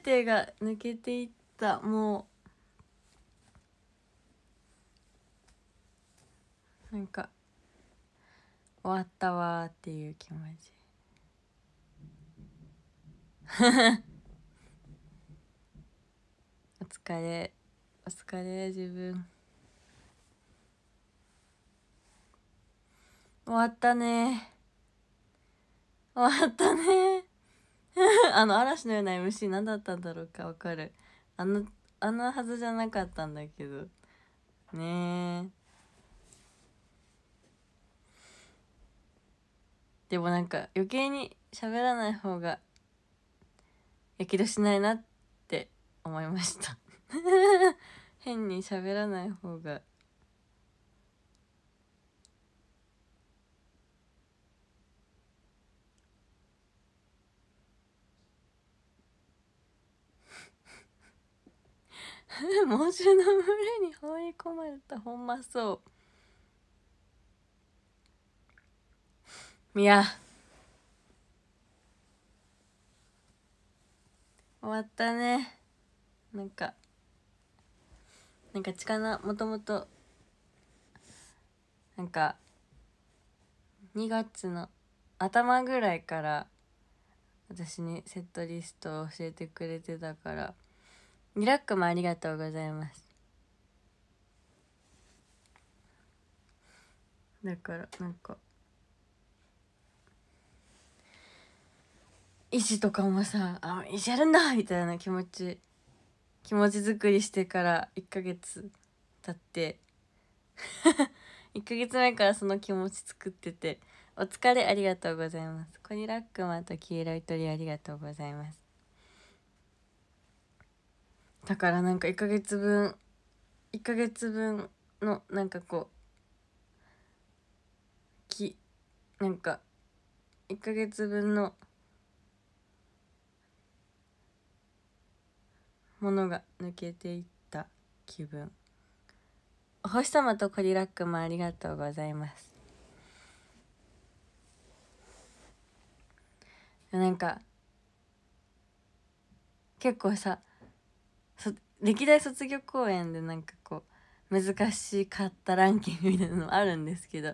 てが抜けていったもうなんか終わったわっていう気持ち お疲れお疲れ自分終わったね終わったね あの嵐のような MC 何だったんだろうかわかるあのあんなはずじゃなかったんだけどねえでもなんか余計に喋らない方がやけどしないなって思いました 変に喋らない方が文字の群れに放り込まれたほんまそういや終わったねなんかなんか力もともとなんか2月の頭ぐらいから私にセットリストを教えてくれてたからリラックもありがとうございますだからなんか医師とかもさ「あ医師やるんだ!」みたいな気持ち気持ち作りしてから1ヶ月経って1 ヶ月前からその気持ち作っててお疲れありがとうございますコニラックマと黄色い鳥ありがとうございますだからなんか1ヶ月分1ヶ月分のなんかこうきなんか1ヶ月分のものが抜けていった気分お星様とコリラックもありがとうございますなんか結構さ歴代卒業公演でなんかこう難しかったランキングみたいなのあるんですけど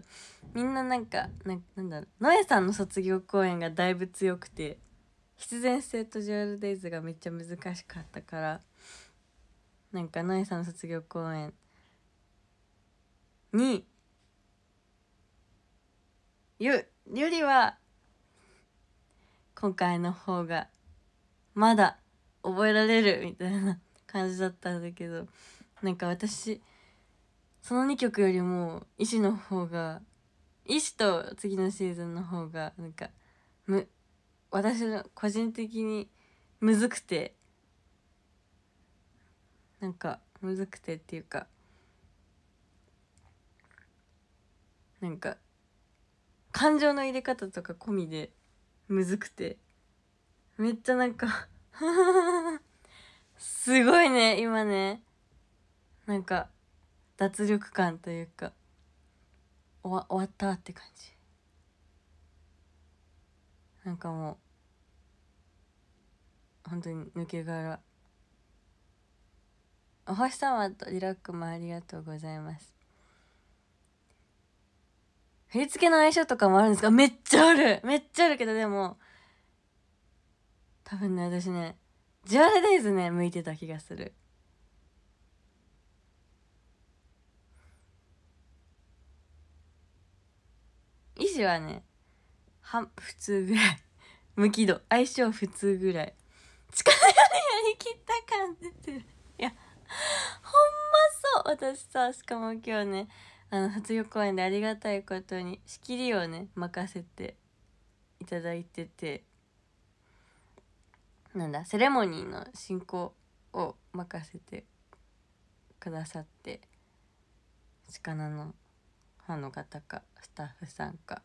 みんななんかなんだろうノエさんの卒業公演がだいぶ強くて必然性とジュエルデイズがめっちゃ難しかったからなんかノエさんの卒業公演によりは今回の方がまだ覚えられるみたいな感じだったんだけどなんか私その2曲よりも医師の方が医師と次のシーズンの方がなんかむ私の個人的にむずくてなんかむずくてっていうかなんか感情の入れ方とか込みでむずくてめっちゃなんか すごいね、今ね。なんか、脱力感というか、終わ、終わったって感じ。なんかもう、本当に抜け殻。お星様とリラックもありがとうございます。振り付けの相性とかもあるんですかめっちゃあるめっちゃあるけどでも、多分ね、私ね、ジュアルデイズね向いてた気がする意思はねは普通ぐらい無き度相性普通ぐらい力でやりきった感じ。てるいやほんまそう私さしかも今日ねあの初旅公演でありがたいことに仕切りをね任せていただいててなんだセレモニーの進行を任せてくださってなのファンの方かスタッフさんか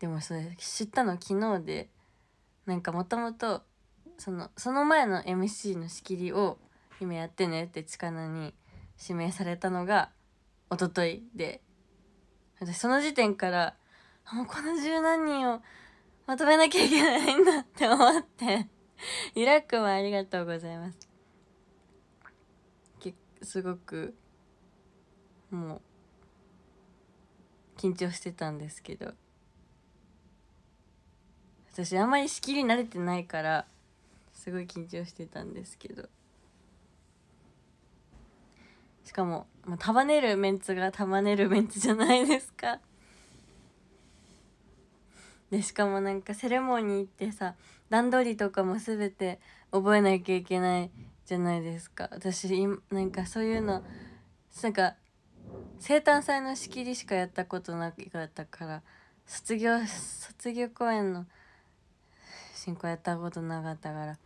でもそれ知ったの昨日でなんかもともとそのその前の MC の仕切りを今やってねって力に指名されたのが一昨日で私その時点からもうこの十何人をまとめなきゃいけないんだって思ってリ ラックもありがとうございます。すごく、もう、緊張してたんですけど。私あんまり仕切り慣れてないからすごい緊張してたんですけどしかも、まあ、束ねるメンツが束ねるメンツじゃないですかでしかもなんかセレモニーってさ段取りとかも全て覚えなきゃいけないじゃないですか私なんかそういうのなんか生誕祭の仕切りしかやったことなかったから卒業卒業公演の進行やったことなかったから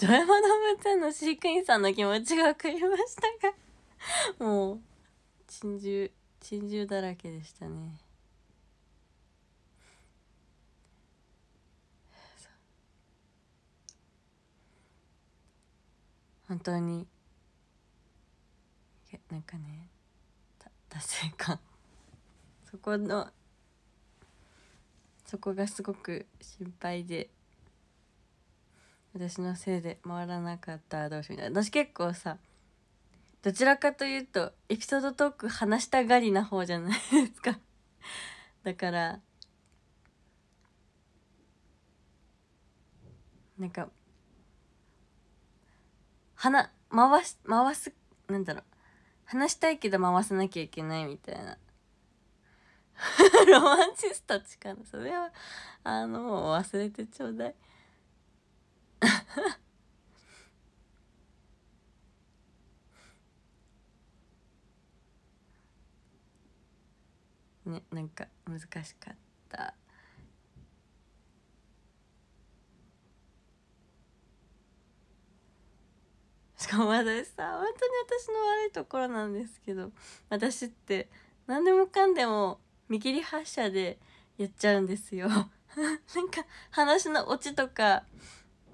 ドラマ動物園の飼育員さんの気持ちが分かりましたがもう珍獣。珍獣だらけでしたね本当になんかね達成感 そこのそこがすごく心配で私のせいで回らなかったどうしようみたいな私結構さどちらかというとエピソードトーク話したがりな方じゃないですかだからなんか話回す回すなんだろう話したいけど回さなきゃいけないみたいな ロマンチストちかなそれはあの忘れてちょうだいねなんか難しかったしかも私さ本当に私の悪いところなんですけど私って何でもかんでも見切り発車でやっちゃうんですよ なんか話のオチとか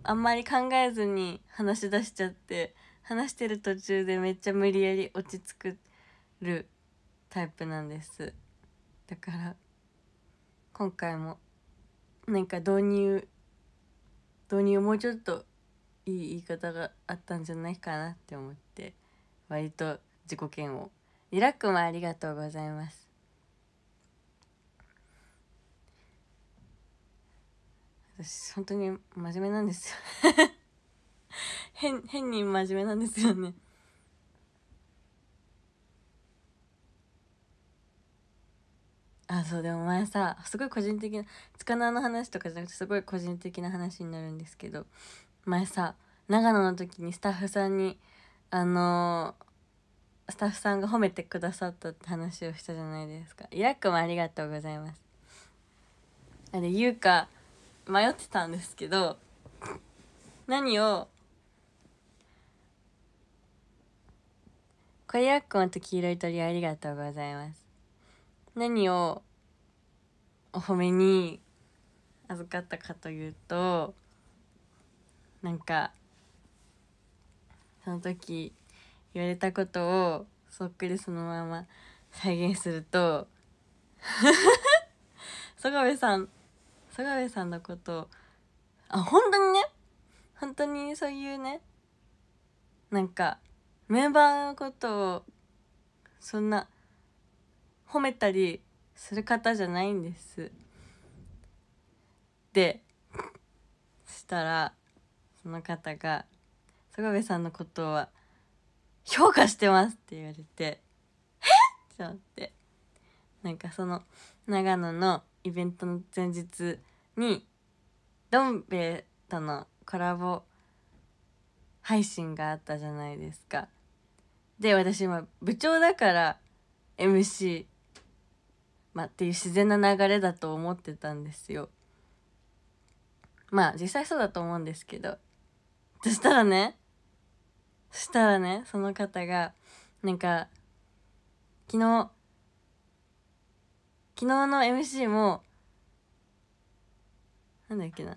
あんまり考えずに話し出しちゃって話してる途中でめっちゃ無理やり落ち着くるタイプなんですだから今回もなんか導入導入もうちょっといい言い方があったんじゃないかなって思って割と自己嫌悪リラックもありがとうございます私本当に真面目なんですよ 変変に真面目なんですよねそうでも前さすごい個人的な塚菜の話とかじゃなくてすごい個人的な話になるんですけど前さ長野の時にスタッフさんにあのー、スタッフさんが褒めてくださったって話をしたじゃないですかイラックもありがとうございますあれ言うか迷ってたんですけど何をこれイラやっこの時色い鳥ありがとうございます何をお褒めに預かったかというとなんかその時言われたことをそっくりそのまま再現すると 曽我部さん曽我部さんのことあ本当にね本当にそういうねなんかメンバーのことをそんな褒めたりする方じゃないんですでしたらその方が「曽我部さんのことは評価してます」って言われて「えっ!」ってなってなんかその長野のイベントの前日にどん兵衛とのコラボ配信があったじゃないですか。で私今部長だから MC まあ、っていう自然な流れだと思ってたんですよ。まあ実際そうだと思うんですけど。そしたらね、そしたらね、その方が、なんか、昨日、昨日の MC も、なんだっけな。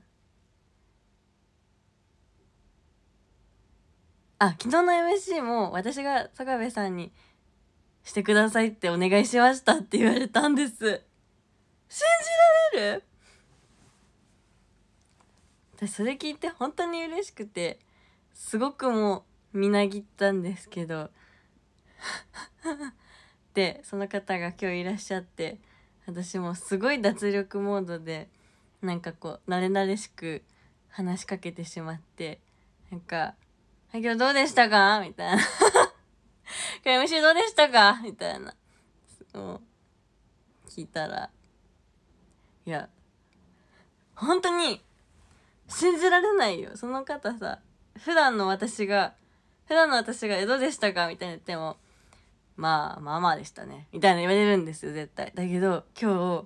あ、昨日の MC も私が坂部さんにしてくださいってお願いしましたって言われたんです。信じられる私それ聞いて本当に嬉しくて、すごくもうみなぎったんですけど、で、その方が今日いらっしゃって、私もすごい脱力モードで、なんかこう、慣れ慣れしく話しかけてしまって、なんか、はい、今日どうでしたかみたいな MC どうでしたかみたいな。そう。聞いたら。いや、本当に、信じられないよ。その方さ、普段の私が、普段の私が、どうでしたかみたいな言っても、まあ、まあまあでしたね。みたいな言われるんですよ、絶対。だけど、今日、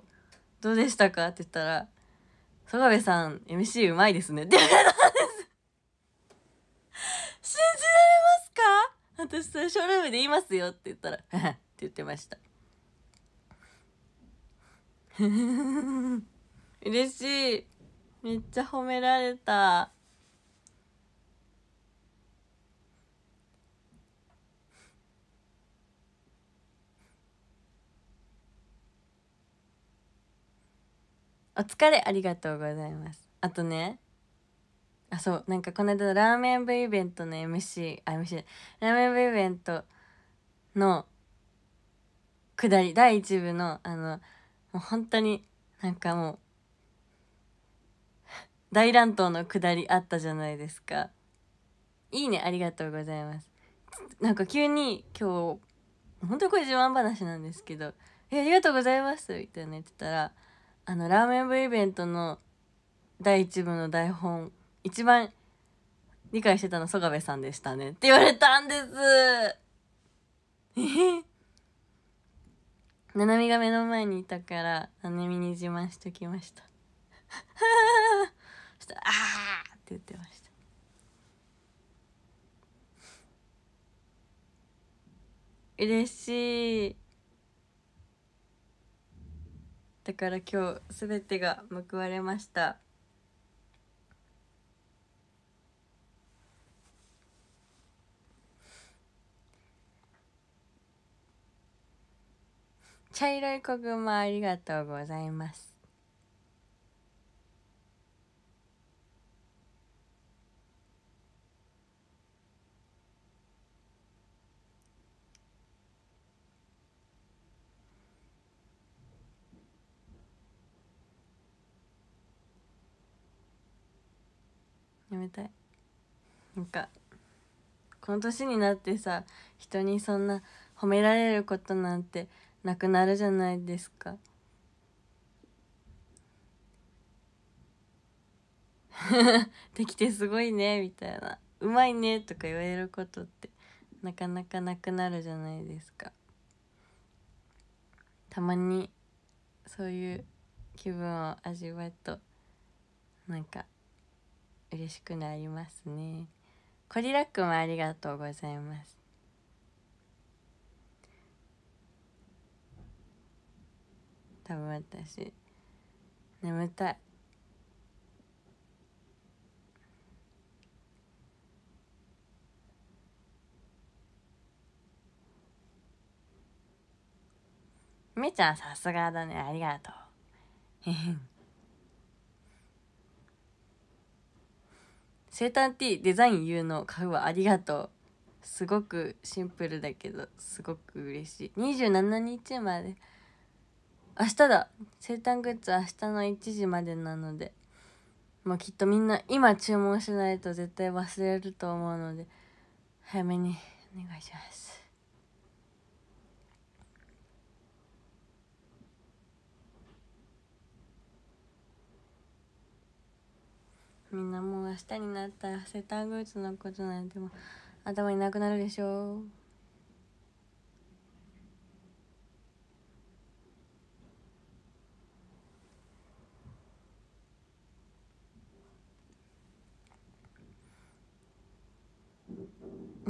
どうでしたかって言ったら、曽我部さん、MC うまいですね。って言われた私それショールームで言いますよって言ったら って言ってました 嬉しいめっちゃ褒められたお疲れありがとうございますあとねあそうなんかこの間のラーメン部イベントの MC あ MC ラーメン部イベントの下り第1部のあのもう本当になんかもう 大乱闘の下りあったじゃないですかいいねありがとうございますなんか急に今日本当これ自慢話なんですけど「えありがとうございます」みたいな言ってたらあのラーメン部イベントの第1部の台本一番理解してたの曽我部さんでしたねって言われたんですえななみが目の前にいたからななみに自慢しときました そしたら「ああって言ってました嬉しいだから今日全てが報われました茶色い子グマありがとうございます。やめたいなんかこの年になってさ人にそんな褒められることなんてなくなるじゃないですか できてすごいねみたいな「うまいね」とか言われることってなかなかなくなるじゃないですかたまにそういう気分を味わうとなんか嬉しくなりますね。コリラックもありがとうございます。多分私眠たいみーちゃんさすがだねありがとうへへ 生誕ティデザイン有能買うわありがとうすごくシンプルだけどすごく嬉しい27日まで明日だ生誕グッズ明日の1時までなのでもうきっとみんな今注文しないと絶対忘れると思うので早めにお願いしますみんなもう明日になったら生誕グッズのことなんても頭になくなるでしょう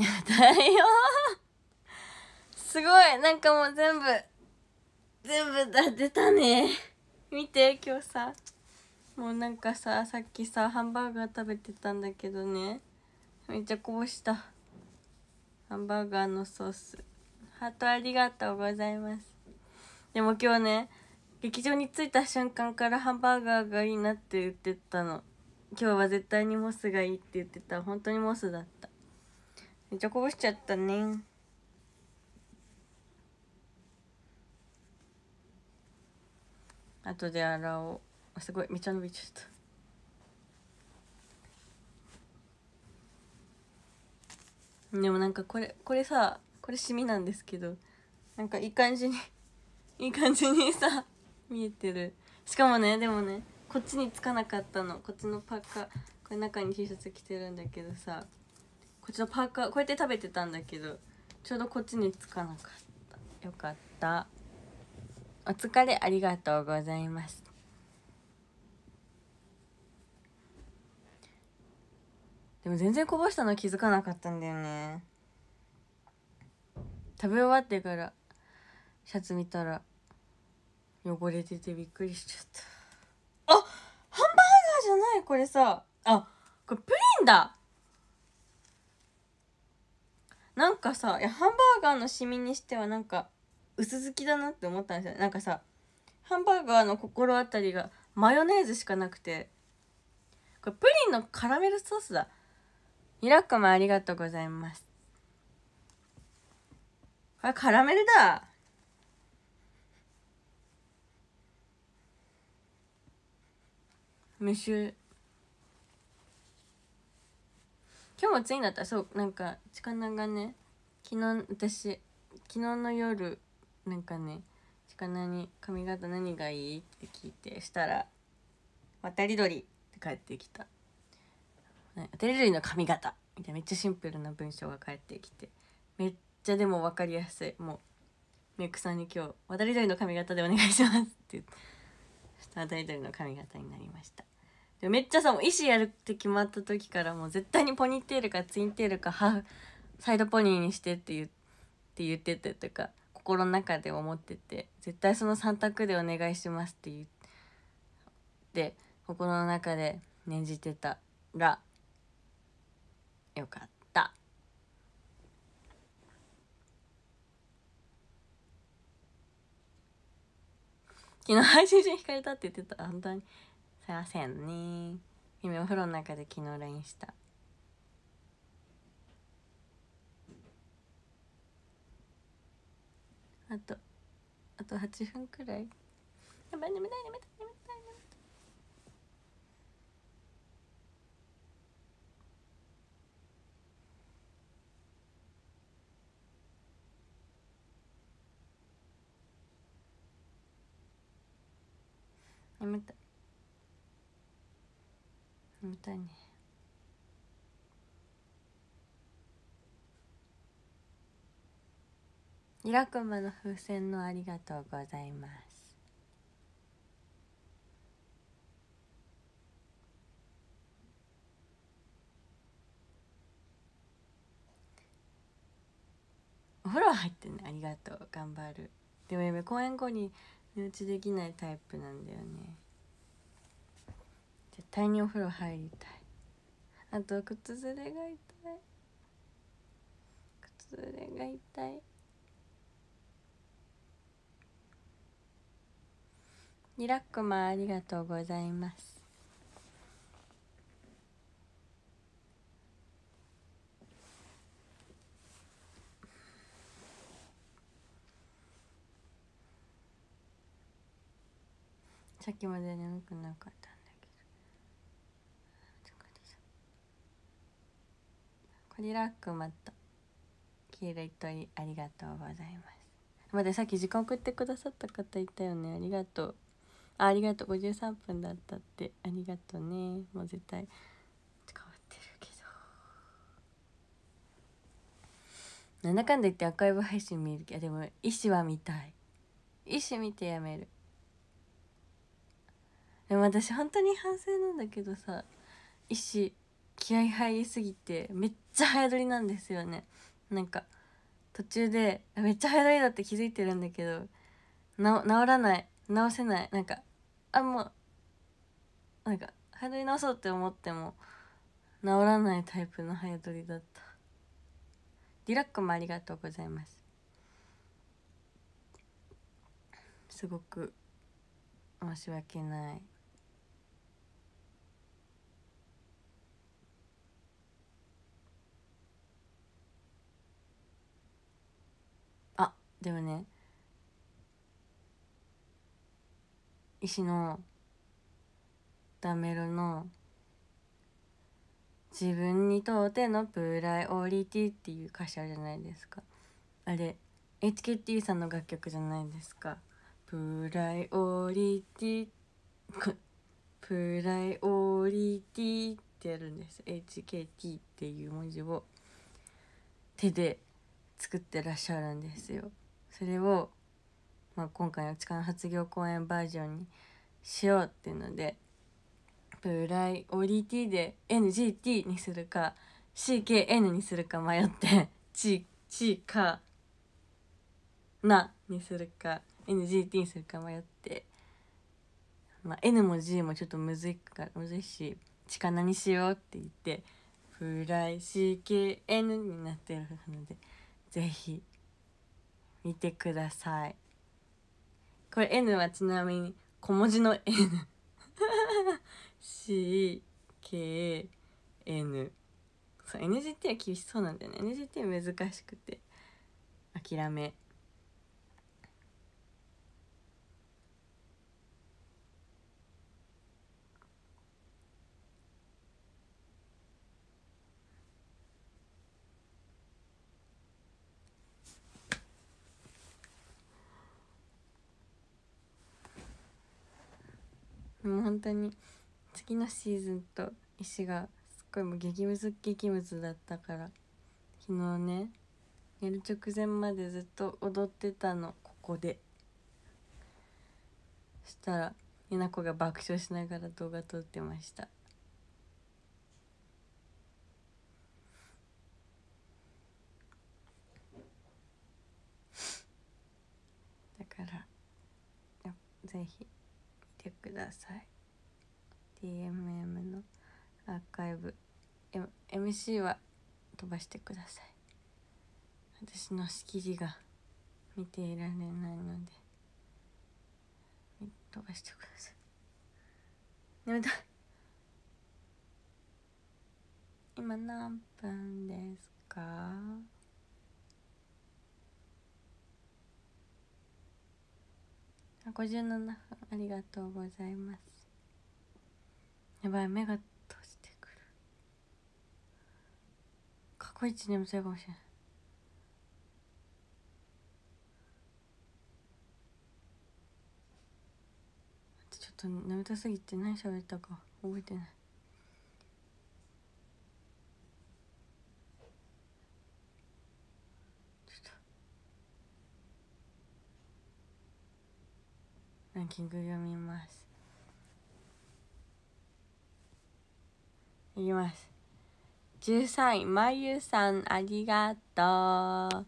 だよすごいなんかもう全部全部だ出たね見て今日さもうなんかささっきさハンバーガー食べてたんだけどねめっちゃこぼしたハンバーガーのソースハートありがとうございますでも今日ね劇場に着いた瞬間からハンバーガーがいいなって言ってたの今日は絶対にモスがいいって言ってた本当にモスだっためっちゃこぼしちゃったね。後で洗おう。あ、すごい。めっちゃ伸びちゃった。でもなんかこれこれさこれシミなんですけどなんかいい感じに いい感じにさ見えてるしかもねでもねこっちにつかなかったのこっちのパッカーこれ中に T シャツ着てるんだけどさっちのパーカーこうやって食べてたんだけどちょうどこっちにつかなかったよかったお疲れありがとうございますでも全然こぼしたの気づかなかったんだよね食べ終わってからシャツ見たら汚れててびっくりしちゃったあハンバーガーじゃないこれさあこれプリンだなんかさいやハンバーガーのシミにしてはなんか薄付きだなって思ったんですよなんかさハンバーガーの心当たりがマヨネーズしかなくてこれプリンのカラメルソースだミラッコもありがとうございますこれカラメルだ無臭今日暑いんだったらそうなんか力がね昨日私昨日の夜なんかね力に「髪型何がいい?」って聞いてしたら「渡り鳥」って帰ってきた「渡り鳥の髪型」みたいなめっちゃシンプルな文章が返ってきてめっちゃでも分かりやすいもうメイクさんに今日「渡り鳥の髪型でお願いします」って言って。渡り鳥の髪型になりましためっちゃさもう意思やるって決まった時からもう絶対にポニーテールかツインテールかハサイドポニーにしてって言って言っててとか心の中で思ってて絶対その3択でお願いしますって言って心の中で念じてたらよかった。昨日配信中に惹かれたって言ってた本当にすせませんね今お風呂の中で昨日 LINE したあとあと8分くらいやばい眠たい眠たい眠たい眠たい眠たい飲みたいねニラクマの風船のありがとうございますお風呂入ってねありがとう頑張るでもやめ公演後に寝落ちできないタイプなんだよね絶対にお風呂入りたいあと靴ずれが痛い靴ずれが痛いリラックマありがとうございますさっきまで眠くなかったリラックマット黄色い鳥ありがとうございますまださっき時間送ってくださった方いたよねありがとうあありがとう53分だったってありがとうねもう絶対変わってるけどなんだかんだ言ってアーカイブ配信見るけどでも医師は見たい医師見てやめるでも私本当に反省なんだけどさ医師気合入りすぎてめっちゃ早撮りなんですよねなんか途中でめっちゃ早撮りだって気づいてるんだけど直らない直せないなんかあもうなんか早撮り直そうって思っても直らないタイプの早撮りだったリラックもありがとうございますすごく申し訳ないでもね石のダメロの「自分にとってのプライオリティ」っていう歌詞あるじゃないですかあれ HKT さんの楽曲じゃないですか「プライオリティ」プライオリティってやるんです HKT っていう文字を手で作ってらっしゃるんですよそれを、まあ、今回の「漢発行公演バージョン」にしようっていうのでブライオリティで NGT にするか CKN にするか迷ってチチかなにするか NGT にするか迷って、まあ、N も G もちょっとむずいかむずいしなにしようって言ってプライ CKN になってるのでぜひ見てくださいこれ N はちなみに小文字の N CKN そう NGT は厳しそうなんだよね NGT 難しくて諦め本当に次のシーズンと石がすっごいもう激ムズ激ムズだったから昨日ね寝る直前までずっと踊ってたのここでそしたらえなこが爆笑しながら動画撮ってましただからぜひ見てください DMM のアーカイブ、M、MC は飛ばしてください私の仕切りが見ていられないので飛ばしてください眠た今何分ですかあ57分ありがとうございますやばい目が閉じてくる過去一眠そうかもしれないちょっと眠たすぎて何喋ったか覚えてないランキング読みますいきます13位まゆさんありがとう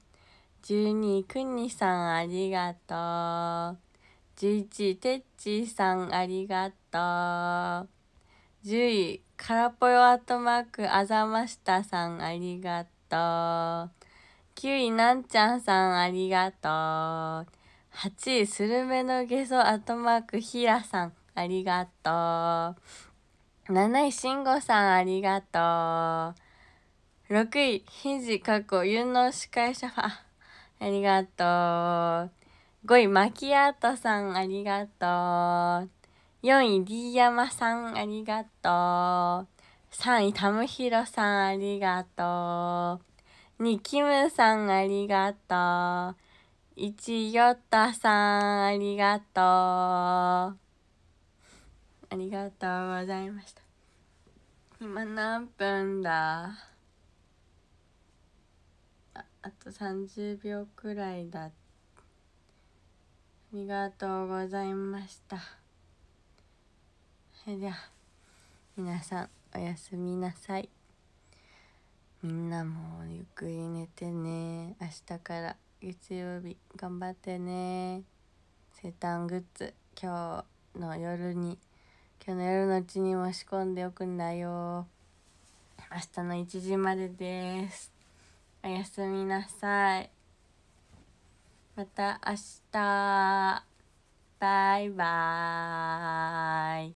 12位くにさんありがとう11位てっちさんありがとう10位からぽよアットマークあざましたさんありがとう9位なんちゃんさんありがとう8位スルメのゲソアットマークひらさんありがとう7位、慎吾さん、ありがとう。6位、ひじ、かっこ、有能司会者、ありがとう。5位、マキアートさん、ありがとう。4位、やまさん、ありがとう。3位、タムヒロさん、ありがとう。2位、キムさん、ありがとう。1位、ヨッタさん、ありがとう。ありがとうございました。今何分だああと30秒くらいだ。ありがとうございました。それでは、皆さんおやすみなさい。みんなもゆっくり寝てね。明日から月曜日頑張ってね。生誕グッズ今日の夜に今日の夜のうちにもし込んでおくんだよ明日の1時までですおやすみなさいまた明日バイバーイ